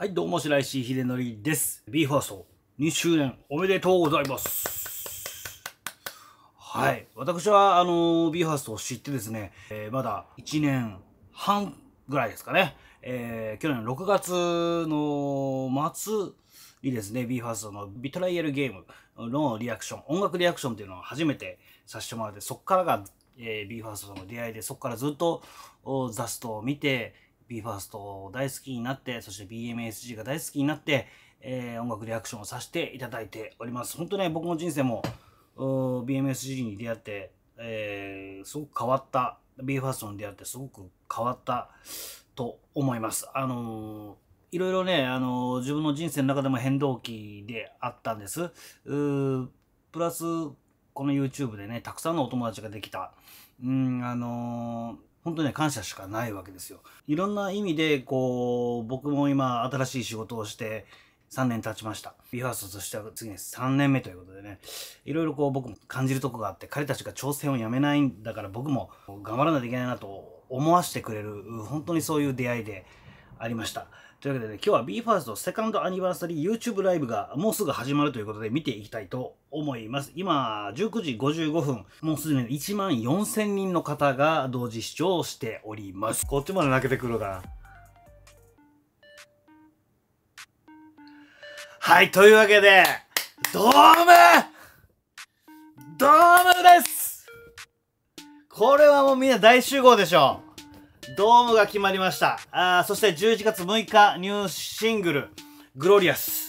はい、どうも、白石秀則です。b ファースト2周年おめでとうございます。はい、私は、あの、b ファーストを知ってですね、えー、まだ1年半ぐらいですかね、えー、去年6月の末にですね、b ファーストのビトライアルゲームのリアクション、音楽リアクションっていうのを初めてさせてもらって、そこからが、えー、b ファーストとの出会いで、そこからずっとストと見て、BE:FIRST を大好きになって、そして BMSG が大好きになって、えー、音楽リアクションをさせていただいております。本当ね、僕の人生も BMSG に出会って、えー、すごく変わった、BE:FIRST に出会ってすごく変わったと思います。あのーいろいろね、あの、自分の人生の中でも変動期であったんです。うプラス、この YouTube でね、たくさんのお友達ができた。うん、あのー、本当に感謝しかないわけですよ。いろんな意味で、こう、僕も今、新しい仕事をして、3年経ちました。ビファーストとしては次に3年目ということでね、いろいろこう僕も感じるとこがあって、彼たちが挑戦をやめないんだから僕も頑張らないといけないなと思わせてくれる、本当にそういう出会いで、ありました。というわけで、ね、今日は BE:FIRST セカンドアニバーサリー YouTube ライブがもうすぐ始まるということで見ていきたいと思います。今、19時55分、もうすでに1万4000人の方が同時視聴しております。こっちまで泣けてくるかな。はい、というわけで、ドームドームですこれはもうみんな大集合でしょドームが決まりました。あそして11月6日ニューシングル、グロリアス。